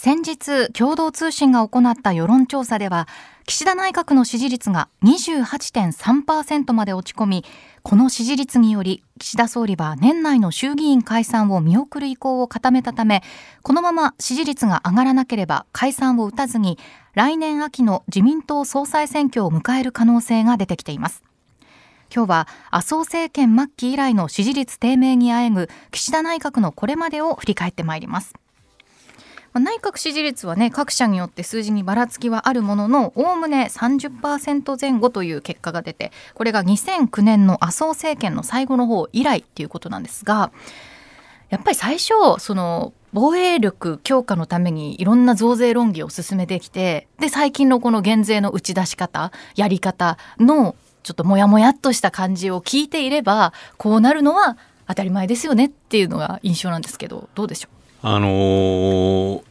先日共同通信が行った世論調査では岸田内閣の支持率が28.3%まで落ち込みこの支持率により岸田総理は年内の衆議院解散を見送る意向を固めたためこのまま支持率が上がらなければ解散を打たずに来年秋の自民党総裁選挙を迎える可能性が出てきています今日は麻生政権末期以来の支持率低迷にあえぐ岸田内閣のこれまでを振り返ってまいります内閣支持率はね各社によって数字にばらつきはあるもののおおむね30%前後という結果が出てこれが2009年の麻生政権の最後の方以来っていうことなんですがやっぱり最初その防衛力強化のためにいろんな増税論議を進めてきてで最近のこの減税の打ち出し方やり方のちょっとモヤモヤっとした感じを聞いていればこうなるのは当たり前ですよねっていうのが印象なんですけどどうでしょうあのー、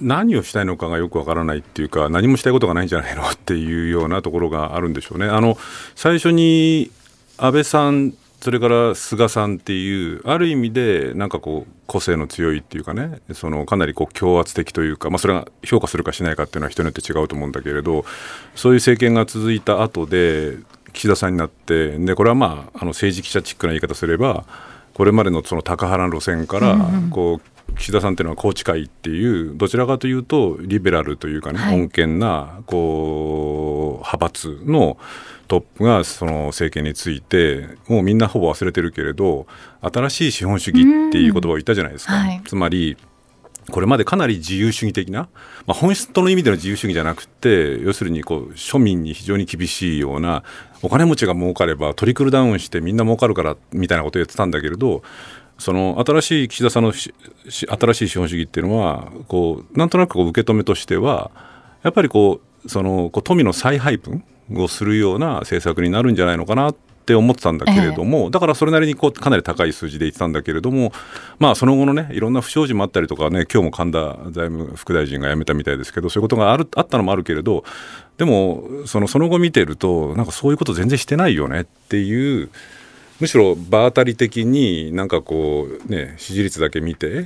何をしたいのかがよくわからないっていうか、何もしたいことがないんじゃないのっていうようなところがあるんでしょうね。あの最初に安倍さんそれから菅さんっていうある意味でなんかこう個性の強いっていうかねそのかなりこう強圧的というか、まあ、それが評価するかしないかっていうのは人によって違うと思うんだけれどそういう政権が続いた後で岸田さんになってでこれはまああの政治記者チックな言い方すれば。これまでのその高原路線から、こう岸田さんっていうのは宏池会っていうどちらかというとリベラルというかね、穏健なこう派閥のトップがその政権についてもうみんなほぼ忘れてるけれど新しい資本主義っていう言葉を言ったじゃないですか。つまりこれまでかなり自由主義的な、まあ、本質の意味での自由主義じゃなくて要するにこう庶民に非常に厳しいようなお金持ちが儲かればトリクルダウンしてみんな儲かるからみたいなことを言ってたんだけれどその新しい岸田さんの新しい資本主義っていうのはこうなんとなくこう受け止めとしてはやっぱりこうそのこう富の再配分をするような政策になるんじゃないのかなってって思ってたんだけれども、だからそれなりにこうかなり高い数字で言ってたんだけれども、まあ、その後のねいろんな不祥事もあったりとかね今日も神田財務副大臣が辞めたみたいですけどそういうことがあるあったのもあるけれどでもそのその後見てるとなんかそういうこと全然してないよねっていう。むしろ場当たり的になんかこう、ね、支持率だけ見て、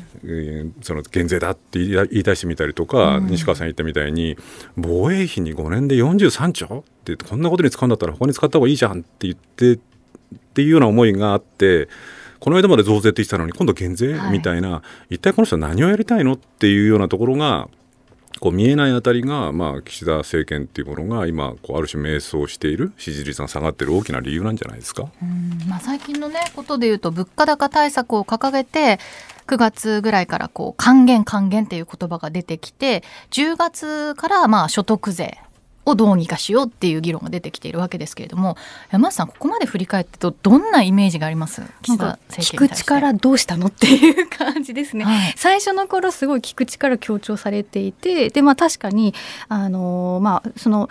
その減税だって言い出してみたりとか、うん、西川さん言ったみたいに防衛費に5年で43兆ってこんなことに使うんだったら他に使った方がいいじゃんって言ってっていうような思いがあって。この間まで増税って言ってたのに今度減税みたいな、一体この人は何をやりたいのっていうようなところがこう見えないあたりが、まあ、岸田政権っていうものが今こうある種迷走している支持率が下がっている大きな理由なんじゃないですか、まあ、最近の、ね、ことでいうと物価高対策を掲げて9月ぐらいからこう還元還元っていう言葉が出てきて10月からまあ所得税をどうにかしようっていう議論が出てきているわけですけれども山さんここまで振り返ってとどんなイメージがあります聞く力どうしたのっていう感じですね、はい、最初の頃すごい聞く力強調されていてでまあ確かにあのまあその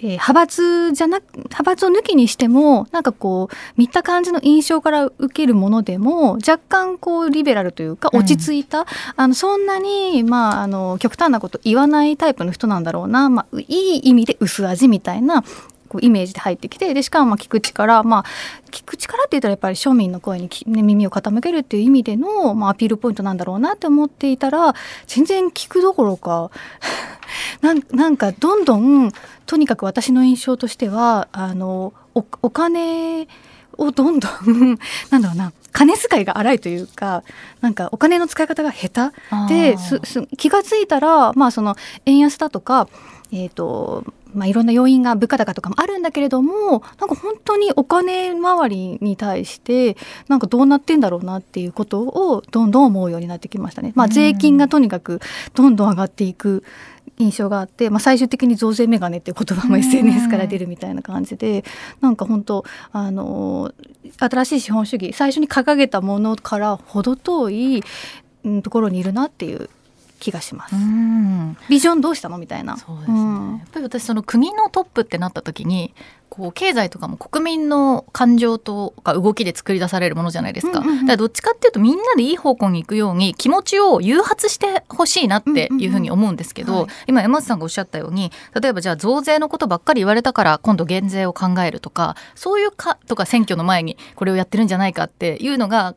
えー、派閥じゃなく派閥を抜きにしてもなんかこう見た感じの印象から受けるものでも若干こうリベラルというか落ち着いた、うん、あのそんなに、まあ、あの極端なこと言わないタイプの人なんだろうな、まあ、いい意味で薄味みたいなこうイメージで入ってきてでしかもまあ聞く力、まあ、聞く力って言ったらやっぱり庶民の声に、ね、耳を傾けるっていう意味での、まあ、アピールポイントなんだろうなって思っていたら全然聞くどころかなんなんかどんどんとにかく私の印象としてはあのおお金をどんどん なんだろうな金遣いが荒いというかなんかお金の使い方が下手で気が付いたら、まあ、その円安だとか、えーとまあ、いろんな要因が物価高とかもあるんだけれどもなんか本当にお金周りに対してなんかどうなってんだろうなっていうことをどんどん思うようになってきましたね。まあ、税金がとにかくどんどん上がっていく印象があって、まあ、最終的に増税メガネって言葉も SNS から出るみたいな感じで、うなんか本当あの新しい資本主義最初に掲げたものから程遠いところにいるなっていう気がします。ビジョンどうしたのみたいな。そうですね。うん、やっぱり私その国のトップってなった時に、こう経済とかも国民の感情とか動きで作り出されるものじゃないですか。だからどっちかっていうとみんなでいい方向に行くように気持ちを誘発してほしいなっていうふうに思うんですけど、今山内さんがおっしゃったように、例えばじゃあ増税のことばっかり言われたから今度減税を考えるとか、そういうかとか選挙の前にこれをやってるんじゃないかっていうのが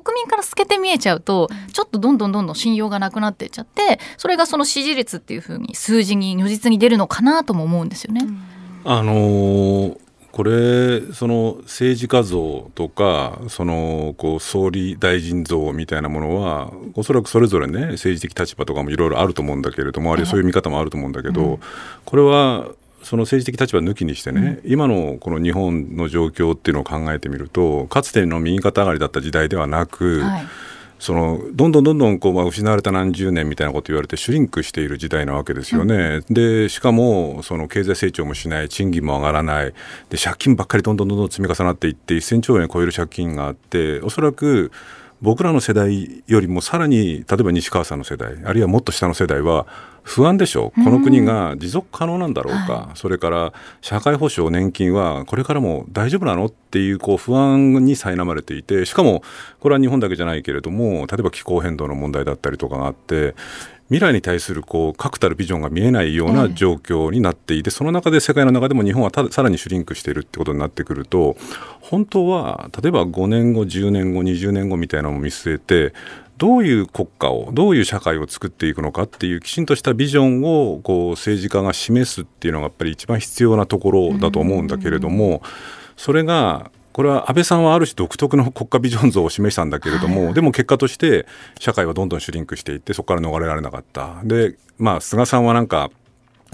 国民から透けて見えちゃうとちょっとどんどんどんどん信用がなくなっていっちゃってそれがその支持率っていうふうに数字に如実に出るのかなとも思うんですよね。あのーこれその政治家像とかそのこう総理大臣像みたいなものはおそらくそれぞれね政治的立場とかもいろいろあると思うんだけれどもあるいはそういう見方もあると思うんだけど、これはその政治的立場抜きにしてね、うん、今のこの日本の状況っていうのを考えてみるとかつての右肩上がりだった時代ではなく、はい、そのどんどんどんどんこう、まあ、失われた何十年みたいなこと言われてシュリンクしている時代なわけですよね、うん、でしかもその経済成長もしない賃金も上がらないで借金ばっかりどんどんどんどん積み重なっていって1000兆円を超える借金があっておそらく僕らの世代よりもさらに例えば西川さんの世代あるいはもっと下の世代は不安でしょうこの国が持続可能なんだろうか、うんそれから社会保障年金はこれからも大丈夫なのっていうこう不安に苛まれていてしかもこれは日本だけじゃないけれども例えば気候変動の問題だったりとかがあって未来に対するこう確たるビジョンが見えないような状況になっていて、その中で世界の中でも日本はたさらにシュリンクしているってことになってくると本当は例えば5年後10年後20年後みたいなのを見据えてどういう国家をどういう社会を作っていくのかっていうきちんとしたビジョンをこう政治家が示すっていうのがやっぱり一番必要なところだと思うんだけれども、それがこれは安倍さんはある種独特の国家ビジョン像を示したんだけれども、はい、でも結果として社会はどんどんシュリンクしていってそこから逃れられなかったで、まあ、菅さんはなんか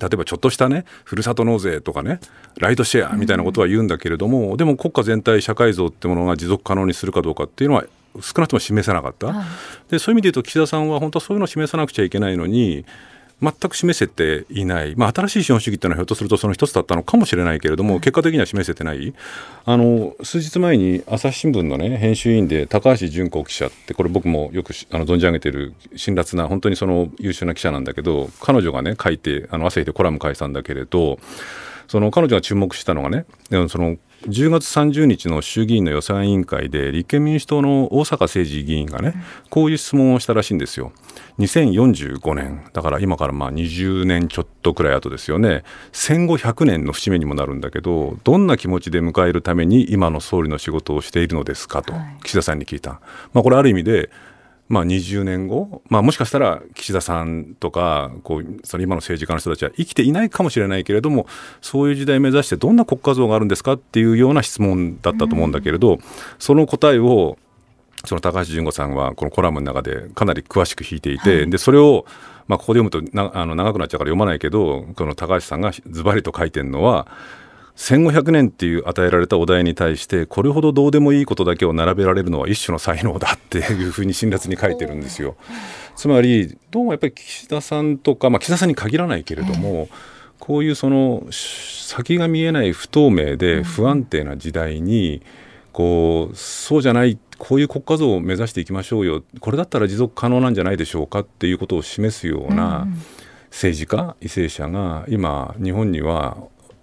例えばちょっとしたねふるさと納税とかねライドシェアみたいなことは言うんだけれども、うん、でも国家全体社会像ってものが持続可能にするかどうかっていうのは少なくとも示せなかった、はい、でそういう意味で言うと岸田さんは本当はそういうのを示さなくちゃいけないのに全く示せていない、まあ、新しい資本主義というのはひょっとするとその一つだったのかもしれないけれども、結果的には示せてない、あの数日前に朝日新聞の、ね、編集委員で高橋純子記者って、これ、僕もよくあの存じ上げている辛辣な、本当にその優秀な記者なんだけど、彼女がね、書いて、あの朝日でコラム書いたんだけれど、その彼女が注目したのがねその10月30日の衆議院の予算委員会で立憲民主党の大坂誠二議員がねこういう質問をしたらしいんですよ。2045年だから今からまあ20年ちょっとくらい後ですよね戦後100年の節目にもなるんだけどどんな気持ちで迎えるために今の総理の仕事をしているのですかと岸田さんに聞いた、まあ、これある意味でまあ、20年後、まあ、もしかしたら岸田さんとかこうその今の政治家の人たちは生きていないかもしれないけれどもそういう時代を目指してどんな国家像があるんですかっていうような質問だったと思うんだけれど、うん、その答えをその高橋純子さんはこのコラムの中でかなり詳しく引いていて、はい、でそれを、まあ、ここで読むとなあの長くなっちゃうから読まないけどこの高橋さんがズバリと書いてるのは1500年っていう与えられたお題に対してこれほどどうでもいいことだけを並べられるのは一種の才能だっていうふうに辛辣に書いてるんですよ。つまりどうもやっぱり岸田さんとか、まあ、岸田さんに限らないけれども、こういうその先が見えない不透明で不安定な時代に、こうそうじゃないこういう国家像を目指していきましょうよこれだったら持続可能なんじゃないでしょうかっていうことを示すような政治家為政者が今日本には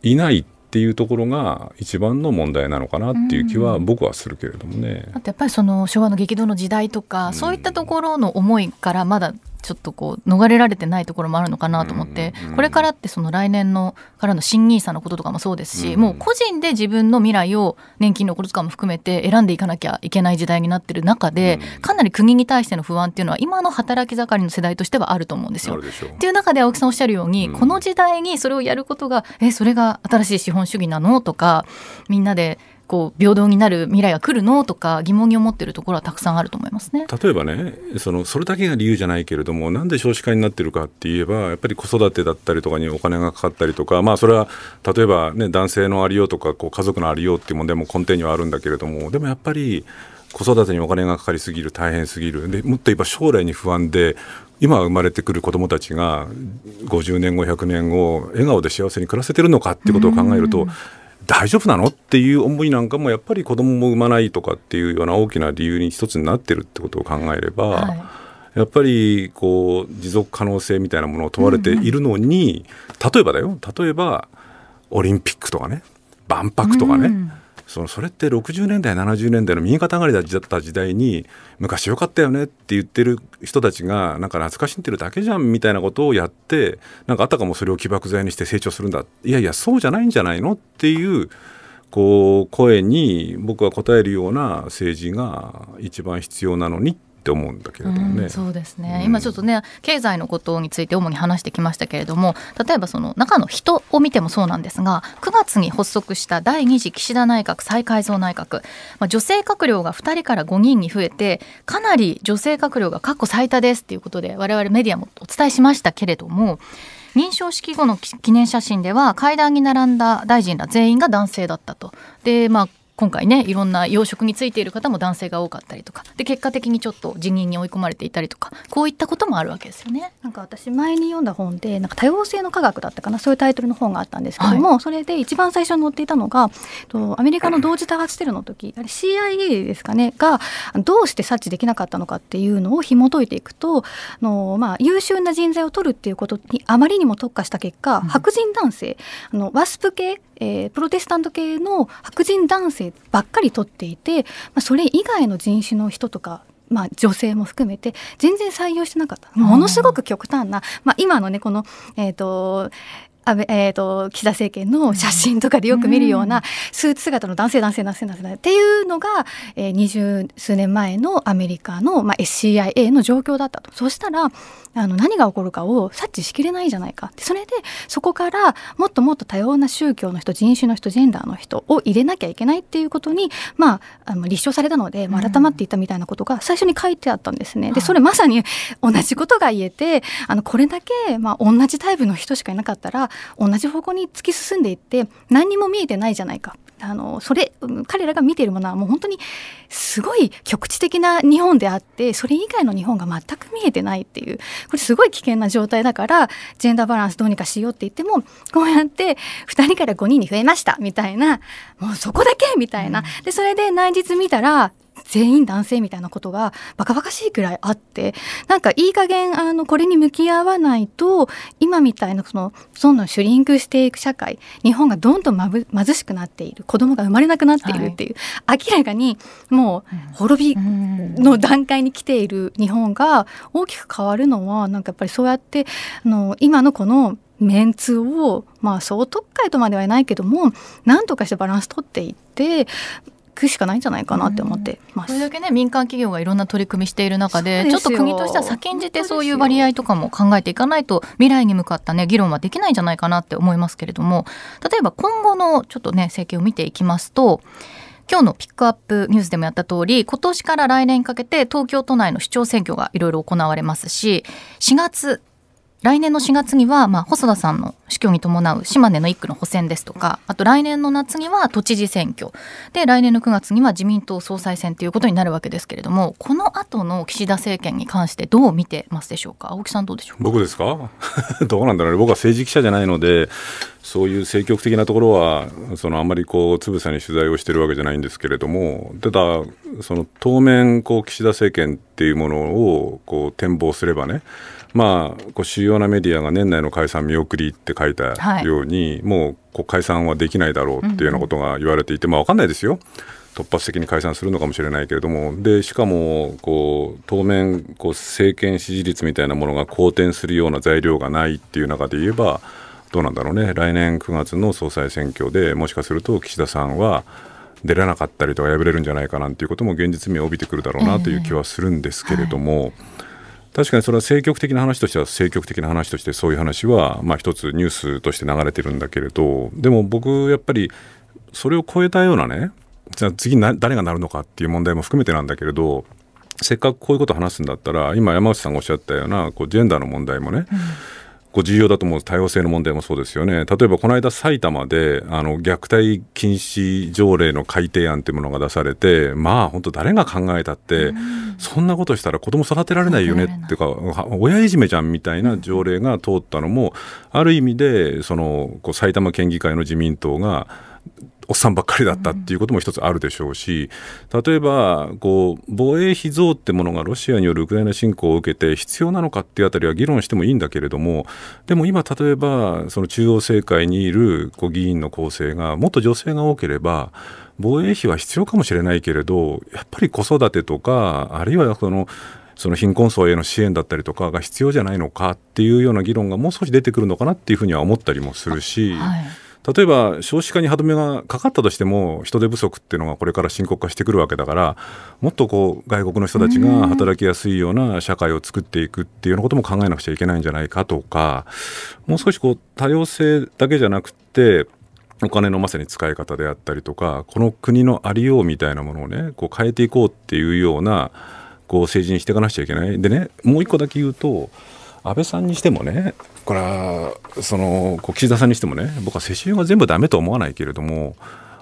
いないってっていうところが一番の問題なのかなっていう気は僕はするけれどもね。あとやっぱりその昭和の激動の時代とか、そういったところの思いからまだちょっとこう逃れられてないところもあるのかなと思って、これからってその来年のからの新 nisa のこととかもそうですし、もう個人で自分の未来を年金のこととかも含めて選んでいかなきゃいけない時代になってる中で、かなり国に対しての不安っていうのは今の働き盛りの世代としてはあると思うんですよ。っていう中で青木さんおっしゃるように、この時代にそれをやることがえそれが新しい資本主義なのとかみんなでこう平等になる未来が来るのとか疑問に思ってるところはたくさんあると思いますね例えばねそのそれだけが理由じゃないけれどもなんで少子化になってるかって言えばやっぱり子育てだったりとかにお金がかかったりとかまあそれは例えばね男性のありようとかこう家族のありようっていう問題も根底にはあるんだけれどもでもやっぱり子育てにお金がかかりすぎる大変すぎるでもっと言えば将来に不安で今生まれてくる子どもたちが50年後100年後笑顔で幸せに暮らせてるのかってことを考えると、大丈夫なのっていう思いなんかもやっぱり子供も産まないとかっていうような大きな理由に一つになってるってことを考えれば、はい、やっぱりこう持続可能性みたいなものを問われているのに、うんうん、例えばだよ例えばオリンピックとかね万博とかね、うん、そのそれって60年代70年代の右肩上がりだった時代に昔よかったよねって言ってる人たちがなんか懐かしんでるだけじゃんみたいなことをやってなんかあたかもそれを起爆剤にして成長するんだいやいやそうじゃないんじゃないのっていうこう声に僕は答えるような政治が一番必要なのにっって思うんだけれどもね。うん、そうですね、うん、今ちょっとね経済のことについて主に話してきましたけれども例えばその中の人を見てもそうなんですが9月に発足した第2次岸田内閣再改造内閣、まあ、女性閣僚が2人から5人に増えてかなり女性閣僚が過去最多ですということで我々メディアもお伝えしましたけれども。認証式後の記念写真では階段に並んだ大臣ら全員が男性だったと。でまあ今回ねいろんな要職についている方も男性が多かったりとかで結果的にちょっと辞任に追い込まれていたりとかこういったこともあるわけですよね。なんか私前に読んだ本でなんか多様性の科学だったかなそういうタイトルの本があったんですけども、はい、それで一番最初に載っていたのがとアメリカの同時多発テロの時あれ CIA ですかねがどうして察知できなかったのかっていうのを紐解いていくとの、まあ、優秀な人材を取るっていうことにあまりにも特化した結果、うん、白人男性あのワスプ系えー、プロテスタント系の白人男性ばっかりとっていて、まあ、それ以外の人種の人とかまあ、女性も含めて全然採用してなかったものすごく極端な、まあ、今のねこの、えーと安倍、えーと、岸田政権の写真とかでよく見るような、スーツ姿の男性男性男性男性っていうのが二十、えー、数年前のアメリカの、まあ、SCIA の状況だったとそしたらあの何が起こるかを察知しきれないじゃないかそれでそこからもっともっと多様な宗教の人人種の人ジェンダーの人を入れなきゃいけないっていうことに、まあ、あの立証されたので、まあ、改まっていたみたいなことが最初に書いてあったんですね。でそれまさに同じことが言えてあのこれだけ、まあ、同じタイプの人しかいなかったら同じ方向に突き進んでいって何にも見えてないじゃないかあのそれ彼らが見ているものはもう本当にすごい局地的な日本であってそれ以外の日本が全く見えてないっていうこれすごい危険な状態だからジェンダーバランスどうにかしようって言ってもこうやって2人から5人に増えましたみたいなもうそこだけみたいなでそれで内実見たら全員男性みたいなことがバカバカしいくらいあってなんかいい加減あのこれに向き合わないと今みたいなそのどんどんシュリンクしていく社会日本がどんどん貧しくなっている子供が生まれなくなっているっていう、はい、明らかにもう滅びの段階に来ている日本が大きく変わるのはなんかやっぱりそうやってあの今のこのメンツをまあ総特会とまではないけども何とかしてバランス取っていってくしかないんじゃないかなって思ってます。それだけね民間企業がいろんな取り組みしている中でちょっと国としては先んじてそういう割合とかも考えていかないと未来に向かったね議論はできないんじゃないかなって思いますけれども例えば今後のちょっとね政権を見ていきますと。今日のピックアップニュースでもやった通り今年から来年にかけて東京都内の市長選挙がいろいろ行われますし4月来年の4月には、まあ、細田さんの死去に伴う島根の一区の補選ですとかあと来年の夏には都知事選挙で来年の9月には自民党総裁選ということになるわけですけれどもこの後の岸田政権に関してどう見てますでしょうか青木さんどうでしょう僕ですか どうなんだろう、ね、僕は政治記者じゃないのでそういう政局的なところはそのあんまりこうつぶさに取材をしているわけじゃないんですけれどもただその当面こう岸田政権っていうものをこう展望すればねまあ、こう主要なメディアが年内の解散見送りって書いたように、はい、もうこう解散はできないだろうっていうようなことが言われていて、うん、まあ、分かんないですよ。突発的に解散するのかもしれないけれどもでしかもこう当面こう政権支持率みたいなものが好転するような材料がないっていう中で言えばどうなんだろうね来年9月の総裁選挙でもしかすると岸田さんは出れなかったりとか敗れるんじゃないかなんていうことも現実味を帯びてくるだろうなという気はするんですけれども。えーはい確かにそれは政局的な話としては政局的な話としてそういう話は、まあ、一つニュースとして流れてるんだけれどでも僕やっぱりそれを超えたようなねじゃあ次誰がなるのかっていう問題も含めてなんだけれどせっかくこういうことを話すんだったら今山内さんがおっしゃったようなこうジェンダーの問題もね、うん構重要だと思う多様性の問題もそうですよね例えばこの間埼玉であの虐待禁止条例の改定案というものが出されてまあ本当誰が考えたって、そんなことしたら子供育てられないよねっていうか親いじめじゃんみたいな条例が通ったのもある意味でそのこう埼玉県議会の自民党がおっさんばっかりだったっていうことも一つあるでしょうし、例えばこう防衛費増ってものがロシアによるウクライナ侵攻を受けて必要なのかっていうあたりは議論してもいいんだけれどもでも今例えばその中央政界にいるこう議員の構成がもっと女性が多ければ防衛費は必要かもしれないけれどやっぱり子育てとかあるいはそのその貧困層への支援だったりとかが必要じゃないのかっていうような議論がもう少し出てくるのかなっていうふうには思ったりもするし。はい例えば少子化に歯止めがかかったとしても人手不足っていうのがこれから深刻化してくるわけだからもっとこう外国の人たちが働きやすいような社会を作っていくっていうようなことも考えなくちゃいけないんじゃないかとかもう少しこう多様性だけじゃなくてお金のまさに使い方であったりとかこの国のありようみたいなものをねこう変えていこうっていうようなこう政治にしていかなくちゃいけないでねもう一個だけ言うと安倍さんにしてもね、これはその岸田さんにしてもね、僕は世襲が全部ダメと思わないけれども、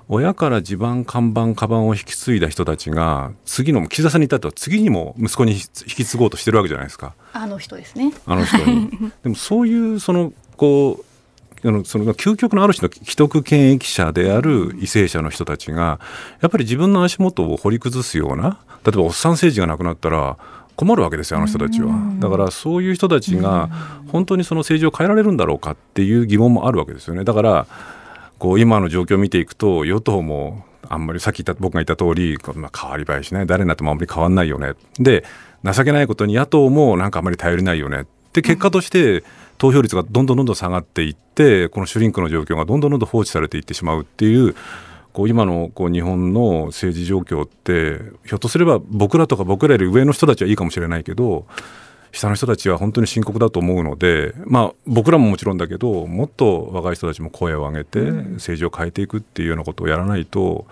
親から地盤、看板、カバンを引き継いだ人たちが、次の、岸田さんに至っては次にも息子に引き継ごうとしてるわけじゃないですか。あの人ですね。あの人に。でもそういう、その、こう、あのその究極のある種の既得権益者である為政者の人たちがやっぱり自分の足元を掘り崩すような例えばおっさん政治がなくなったら困るわけですよあの人たちはだからそういう人たちが本当にその政治を変えられるんだろうかっていう疑問もあるわけですよねだからこう今の状況を見ていくと与党もあんまりさっき言った僕が言った通り、まあ、変わり映えしない誰になってもあんまり変わんないよねで情けないことに野党もなんかあんまり頼りないよねで結果として投票率がどんどんどんどん下がっていってこのシュリンクの状況がどんどんどんどん放置されていってしまうっていうこう今のこう日本の政治状況ってひょっとすれば僕らとか僕らより上の人たちはいいかもしれないけど下の人たちは本当に深刻だと思うので、まあ、僕らももちろんだけどもっと若い人たちも声を上げて政治を変えていくっていうようなことをやらないと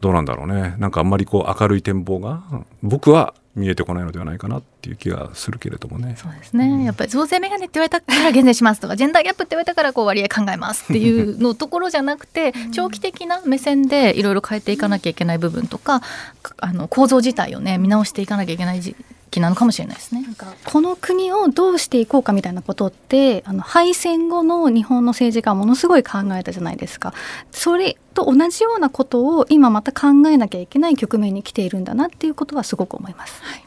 どうなんだろうねなんかあんまりこう明るい展望が僕は見えてこないのではないかなっていう気がするけれどもね。そうですね、うん、やっぱり増税メガネって言われたから減税しますとかジェンダーギャップって言われたからこう割合考えますっていうのところじゃなくて長期的な目線でいろいろ変えていかなきゃいけない部分とかあの構造自体をね見直していかなきゃいけないなのかもしれないですね。なんかこの国をどうしていこうかみたいなことってあの敗戦後の日本の政治家ものすごい考えたじゃないですか。それと同じようなことを今また考えなきゃいけない局面に来ているんだなっていうことはすごく思います。はい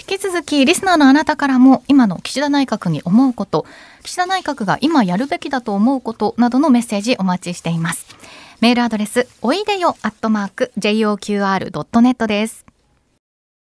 引き続きリスナーのあなたからも今の岸田内閣に思うこと岸田内閣が今やるべきだと思うことなどのメッセージお待ちしていますメールアドレスおいでよアットマーク JOQR.net です